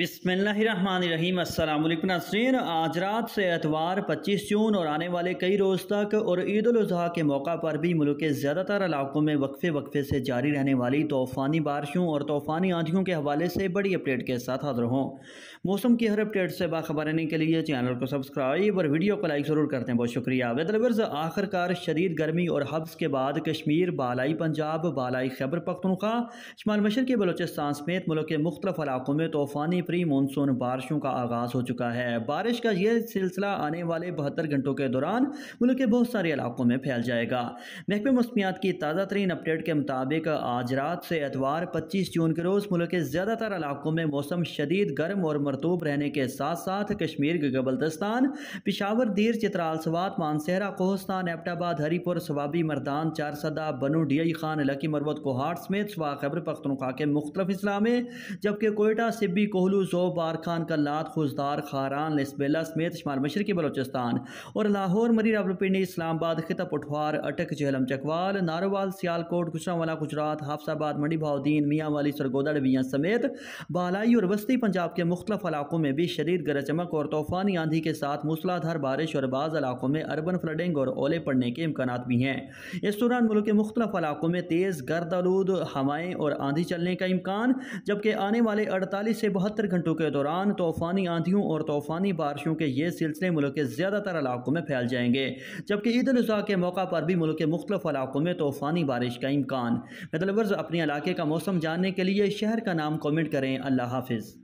बिसमीम अल्लाम नासरीन आज रात से एतवार 25 जून और आने वाले कई रोज़ तक और ईद अजी के मौका पर भी मुल्क के ज़्यादातर इलाकों में वक्फे वक्फे से जारी रहने वाली तूफ़ानी बारिशों और तूफ़ानी आंधियों के हवाले से बड़ी अपडेट के साथ हाजिर हों मौसम की हर अपडेट से बाखबर रहने के लिए चैनल को सब्सक्राइब और वीडियो को लाइक ज़रूर करते हैं बहुत शुक्रिया वेदलवर्स आखिरकार शदीद गर्मी और हब्स के बाद कश्मीर बालाई पंजाब बालाई खैबर पख्तनख्वा शमाल मशर के बलोचिस्तान समेत मुल्क के मुख्तलिफ़ इलाकों में तूफ़ानी प्री मानसून बारिशों का आगाज़ हो चुका है बारिश का यह सिलसिला आने वाले बहत्तर घंटों के दौरान मुल्क के बहुत सारे इलाकों में फैल जाएगा महकमे मौसमियात की ताज़ा तरीन अपडेट के मुताबिक आज रात से एतवार पच्चीस जून के रोज़ मुल्क के ज़्यादातर इलाकों में मौसम शदीद गर्म और मरतूब रहने के साथ साथ कश्मीर के गबलदस्तान पिशावर दीर चित्राल सवात मानसहरा कोहस्तान एपटाबाद हरीपुर सवाबी मरदान चारसदा बनु डियाई खान लकी मरवत कोहाट समेत सुबह खैबर पख्तनखा के मुख्तलिफ इस्लामें जबकि कोयटा सिब्बी कोहलू जो कुलूजो बारखान कल्लात खुजदार खारान लिस्बेला समेत शुमाल मशरकी बलोचिस्तान और लाहौर मरी रावलपिंडी इस्लामाबाद खिता पठवार अटक जहलम चकवाल नारोवाल सियालकोट गुजरावाला गुजरात हाफसाबाद मंडी भाउद्दीन मियाँ वाली सरगोदा डबिया समेत बालाई और वस्ती पंजाब के मुख्तफ इलाकों में भी शरीर गरज चमक और तूफ़ानी आंधी के साथ मूसलाधार बारिश और बाज़ इलाकों में अर्बन फ्लडिंग और ओले पड़ने के इम्कान भी हैं इस दौरान मुल्क के मुख्तफ इलाकों में तेज़ गर्द आलूद हवाएँ और आंधी चलने का इम्कान जबकि आने वाले अड़तालीस से बहत्तर बहत्तर घंटों के दौरान तूफ़ानी आंधियों और तूफ़ानी बारिशों के ये सिलसिले मुल्क के ज़्यादातर इलाकों में फैल जाएंगे जबकि ईद अजी के मौका पर भी मुल्क के मुख्तफ इलाकों में तूफ़ानी बारिश का इम्कान मतलब अपने इलाके का मौसम जानने के लिए शहर का नाम कॉमेंट करें अल्लाह हाफिज़